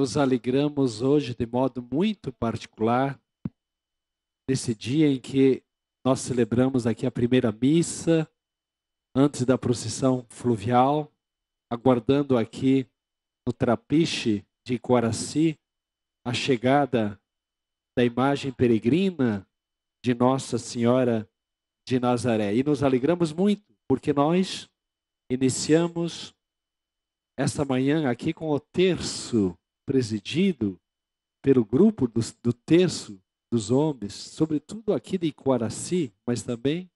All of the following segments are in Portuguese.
Nos alegramos hoje de modo muito particular nesse dia em que nós celebramos aqui a primeira missa antes da procissão fluvial, aguardando aqui no Trapiche de Coaraci a chegada da imagem peregrina de Nossa Senhora de Nazaré. E nos alegramos muito, porque nós iniciamos esta manhã aqui com o terço presidido pelo grupo do, do terço dos homens, sobretudo aqui de Iquaraci, mas também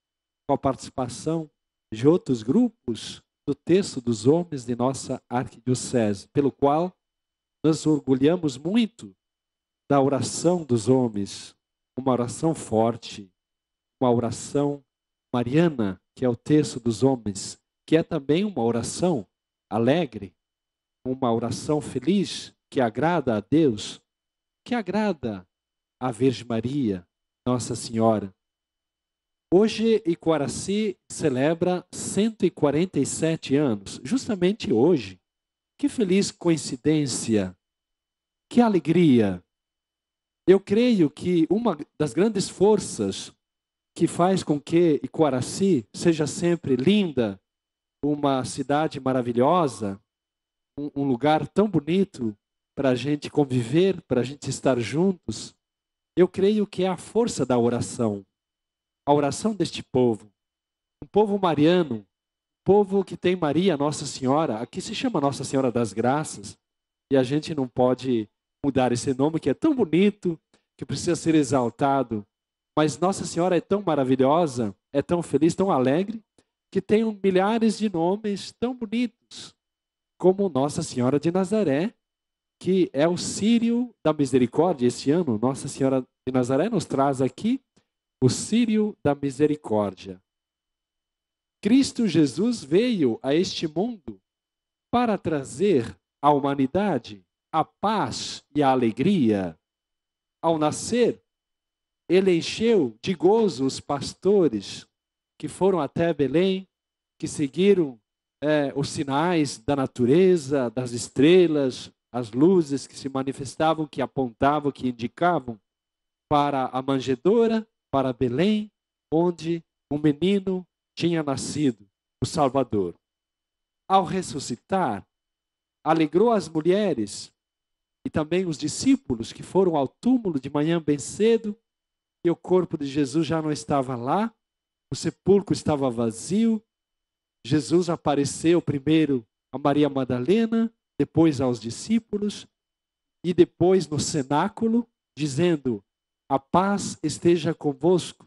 com a participação de outros grupos do terço dos homens de nossa arquidiocese, pelo qual nós orgulhamos muito da oração dos homens, uma oração forte, uma oração mariana, que é o terço dos homens, que é também uma oração alegre, uma oração feliz, que agrada a Deus, que agrada a Virgem Maria, Nossa Senhora. Hoje, Iquaraci celebra 147 anos, justamente hoje. Que feliz coincidência! Que alegria! Eu creio que uma das grandes forças que faz com que Iquaraci seja sempre linda, uma cidade maravilhosa, um, um lugar tão bonito para a gente conviver, para a gente estar juntos, eu creio que é a força da oração, a oração deste povo. Um povo mariano, um povo que tem Maria, Nossa Senhora, aqui se chama Nossa Senhora das Graças, e a gente não pode mudar esse nome que é tão bonito, que precisa ser exaltado. Mas Nossa Senhora é tão maravilhosa, é tão feliz, tão alegre, que tem milhares de nomes tão bonitos, como Nossa Senhora de Nazaré, que é o Sírio da Misericórdia. Este ano, Nossa Senhora de Nazaré nos traz aqui o Sírio da Misericórdia. Cristo Jesus veio a este mundo para trazer à humanidade a paz e a alegria. Ao nascer, ele encheu de gozo os pastores que foram até Belém, que seguiram é, os sinais da natureza, das estrelas, as luzes que se manifestavam, que apontavam, que indicavam para a manjedoura, para Belém, onde um menino tinha nascido, o Salvador. Ao ressuscitar, alegrou as mulheres e também os discípulos que foram ao túmulo de manhã bem cedo, e o corpo de Jesus já não estava lá, o sepulcro estava vazio. Jesus apareceu primeiro a Maria Madalena, depois aos discípulos e depois no cenáculo, dizendo: A paz esteja convosco,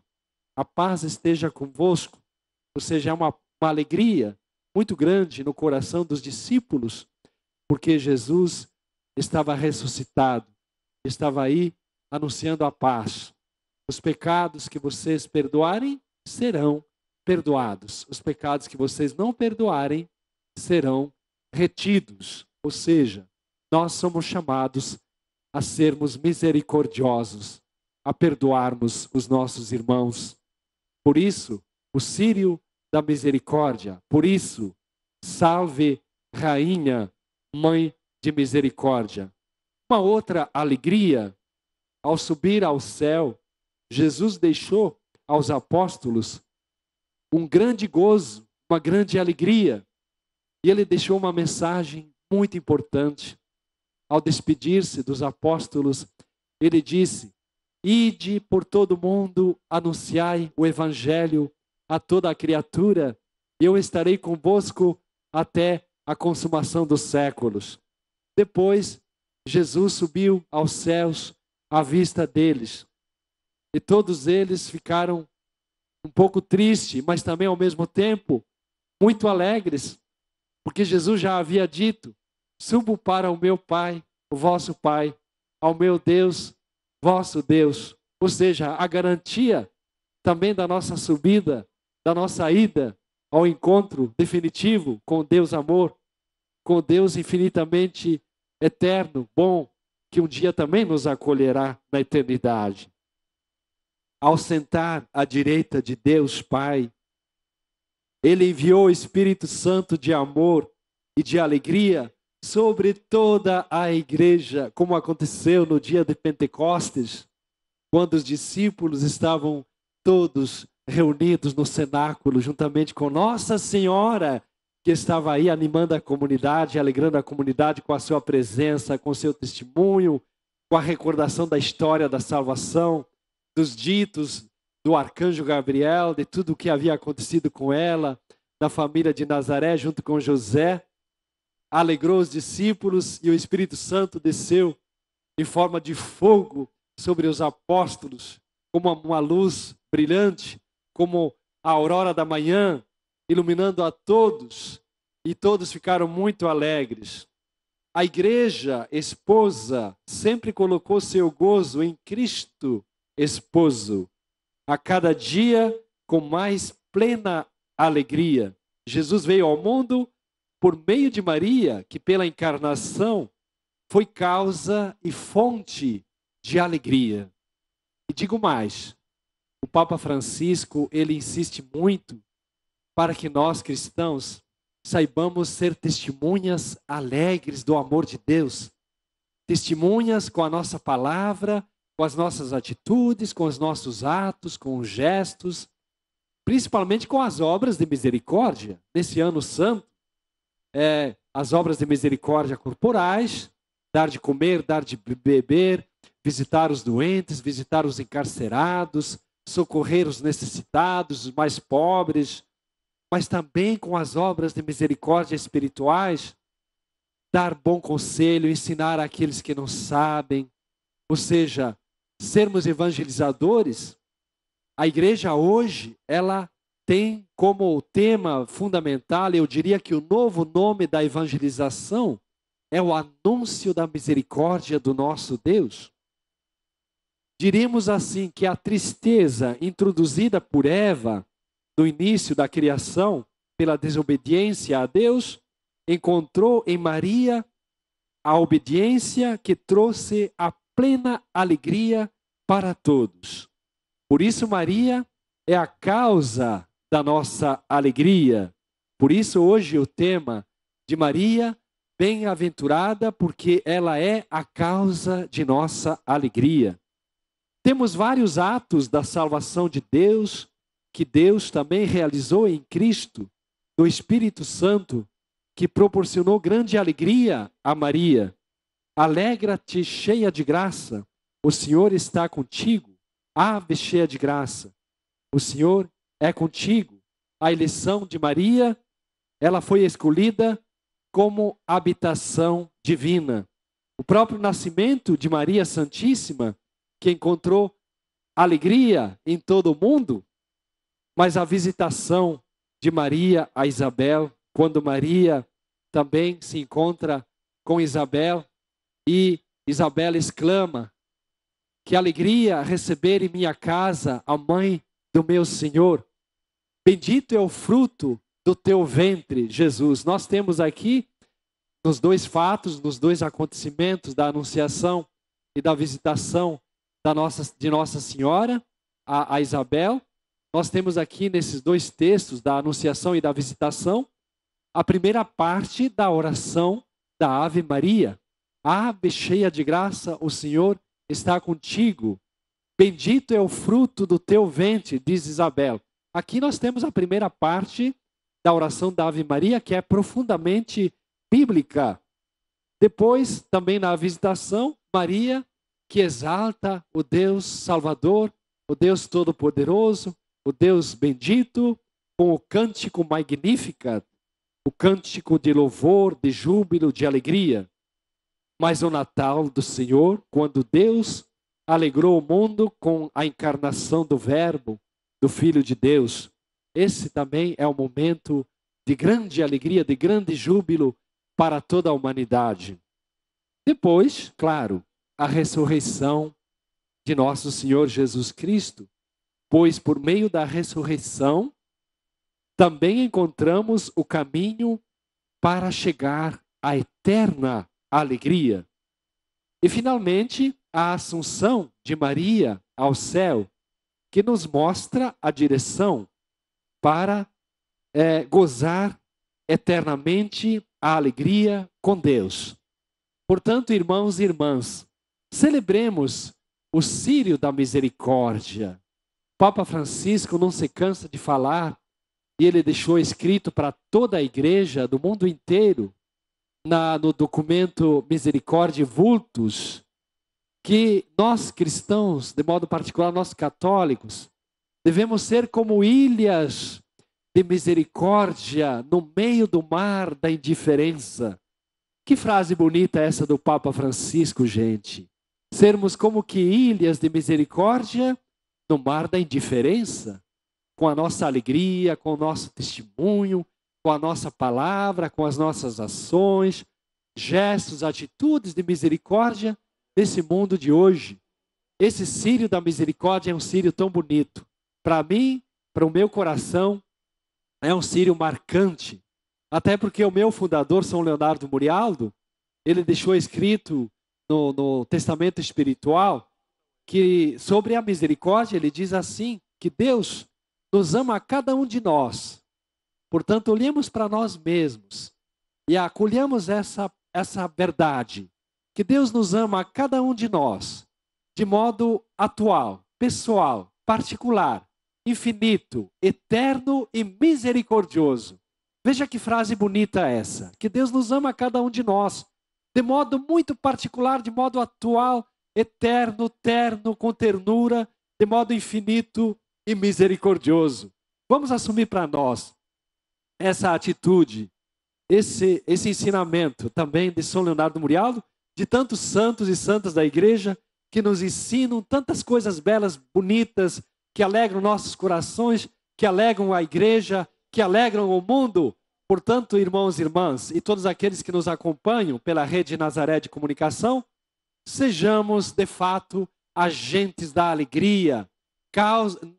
a paz esteja convosco. Ou seja, é uma, uma alegria muito grande no coração dos discípulos, porque Jesus estava ressuscitado, estava aí anunciando a paz. Os pecados que vocês perdoarem serão perdoados, os pecados que vocês não perdoarem serão retidos. Ou seja, nós somos chamados a sermos misericordiosos, a perdoarmos os nossos irmãos. Por isso, o Sírio da misericórdia. Por isso, salve rainha, mãe de misericórdia. Uma outra alegria, ao subir ao céu, Jesus deixou aos apóstolos um grande gozo, uma grande alegria. E ele deixou uma mensagem muito importante. Ao despedir-se dos apóstolos, ele disse: Ide por todo o mundo, anunciai o evangelho a toda a criatura, e eu estarei convosco até a consumação dos séculos. Depois, Jesus subiu aos céus à vista deles. E todos eles ficaram um pouco tristes, mas também ao mesmo tempo muito alegres, porque Jesus já havia dito: Subo para o meu Pai, o vosso Pai, ao meu Deus, vosso Deus. Ou seja, a garantia também da nossa subida, da nossa ida ao encontro definitivo com Deus amor, com Deus infinitamente eterno, bom, que um dia também nos acolherá na eternidade. Ao sentar à direita de Deus Pai, ele enviou o Espírito Santo de amor e de alegria sobre toda a igreja, como aconteceu no dia de Pentecostes, quando os discípulos estavam todos reunidos no cenáculo, juntamente com Nossa Senhora, que estava aí animando a comunidade, alegrando a comunidade com a sua presença, com o seu testemunho, com a recordação da história da salvação, dos ditos do arcanjo Gabriel, de tudo o que havia acontecido com ela, da família de Nazaré, junto com José alegrou os discípulos e o Espírito Santo desceu em forma de fogo sobre os apóstolos, como uma luz brilhante, como a aurora da manhã, iluminando a todos, e todos ficaram muito alegres. A igreja esposa sempre colocou seu gozo em Cristo, esposo, a cada dia com mais plena alegria. Jesus veio ao mundo por meio de Maria, que pela encarnação foi causa e fonte de alegria. E digo mais, o Papa Francisco, ele insiste muito para que nós cristãos saibamos ser testemunhas alegres do amor de Deus, testemunhas com a nossa palavra, com as nossas atitudes, com os nossos atos, com os gestos, principalmente com as obras de misericórdia. Nesse ano santo, é, as obras de misericórdia corporais, dar de comer, dar de beber, visitar os doentes, visitar os encarcerados, socorrer os necessitados, os mais pobres, mas também com as obras de misericórdia espirituais, dar bom conselho, ensinar àqueles que não sabem, ou seja, sermos evangelizadores. A igreja hoje, ela tem como tema fundamental, eu diria que o novo nome da evangelização é o anúncio da misericórdia do nosso Deus. Diríamos assim que a tristeza introduzida por Eva no início da criação, pela desobediência a Deus, encontrou em Maria a obediência que trouxe a plena alegria para todos. Por isso, Maria é a causa da nossa alegria. Por isso, hoje, o tema de Maria, bem-aventurada, porque ela é a causa de nossa alegria. Temos vários atos da salvação de Deus, que Deus também realizou em Cristo, do Espírito Santo, que proporcionou grande alegria a Maria. Alegra-te, cheia de graça, o Senhor está contigo. Ave cheia de graça, o Senhor é contigo. A eleição de Maria, ela foi escolhida como habitação divina. O próprio nascimento de Maria Santíssima, que encontrou alegria em todo o mundo, mas a visitação de Maria a Isabel, quando Maria também se encontra com Isabel e Isabel exclama: Que alegria receber em minha casa a mãe do meu Senhor. Bendito é o fruto do teu ventre, Jesus. Nós temos aqui, nos dois fatos, nos dois acontecimentos da Anunciação e da visitação da nossa, de Nossa Senhora a, a Isabel, nós temos aqui nesses dois textos, da Anunciação e da Visitação, a primeira parte da oração da Ave Maria. Ave cheia de graça, o Senhor está contigo. Bendito é o fruto do teu ventre, diz Isabel. Aqui nós temos a primeira parte da oração da Ave Maria, que é profundamente bíblica. Depois, também na visitação, Maria, que exalta o Deus Salvador, o Deus Todo-Poderoso, o Deus Bendito, com o cântico magnífico, o cântico de louvor, de júbilo, de alegria. Mas o Natal do Senhor, quando Deus alegrou o mundo com a encarnação do Verbo, do Filho de Deus. Esse também é o um momento de grande alegria, de grande júbilo para toda a humanidade. Depois, claro, a ressurreição de nosso Senhor Jesus Cristo, pois por meio da ressurreição também encontramos o caminho para chegar à eterna alegria. E finalmente, a assunção de Maria ao céu, que nos mostra a direção para é, gozar eternamente a alegria com Deus. Portanto, irmãos e irmãs, celebremos o Sírio da Misericórdia. Papa Francisco não se cansa de falar, e ele deixou escrito para toda a igreja do mundo inteiro, na, no documento Misericórdia Vultus, que nós cristãos, de modo particular nós católicos, devemos ser como ilhas de misericórdia no meio do mar da indiferença. Que frase bonita essa do Papa Francisco, gente. Sermos como que ilhas de misericórdia no mar da indiferença, com a nossa alegria, com o nosso testemunho, com a nossa palavra, com as nossas ações, gestos, atitudes de misericórdia nesse mundo de hoje, esse Sírio da Misericórdia é um Sírio tão bonito. Para mim, para o meu coração, é um Sírio marcante. Até porque o meu fundador, São Leonardo Murialdo, ele deixou escrito no, no Testamento Espiritual que sobre a misericórdia ele diz assim: que Deus nos ama a cada um de nós. Portanto, olhemos para nós mesmos e acolhamos essa, essa verdade que Deus nos ama a cada um de nós, de modo atual, pessoal, particular, infinito, eterno e misericordioso. Veja que frase bonita essa, que Deus nos ama a cada um de nós, de modo muito particular, de modo atual, eterno, terno, com ternura, de modo infinito e misericordioso. Vamos assumir para nós essa atitude, esse, esse ensinamento também de São Leonardo Murialdo de tantos santos e santas da igreja que nos ensinam tantas coisas belas, bonitas, que alegram nossos corações, que alegram a igreja, que alegram o mundo. Portanto, irmãos e irmãs, e todos aqueles que nos acompanham pela rede Nazaré de Comunicação, sejamos de fato agentes da alegria.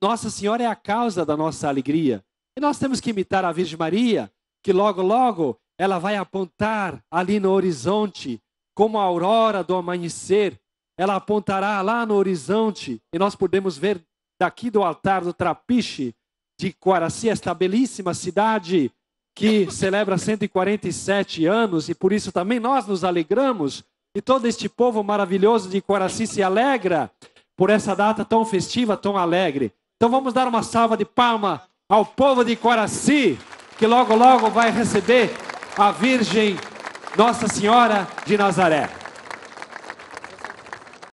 Nossa Senhora é a causa da nossa alegria. E nós temos que imitar a Virgem Maria, que logo, logo ela vai apontar ali no horizonte como a aurora do amanhecer, ela apontará lá no horizonte e nós podemos ver daqui do altar do Trapiche de Coaraci, esta belíssima cidade que celebra 147 anos e por isso também nós nos alegramos e todo este povo maravilhoso de Coaraci se alegra por essa data tão festiva, tão alegre. Então vamos dar uma salva de palma ao povo de Coaraci, que logo logo vai receber a Virgem nossa Senhora de Nazaré.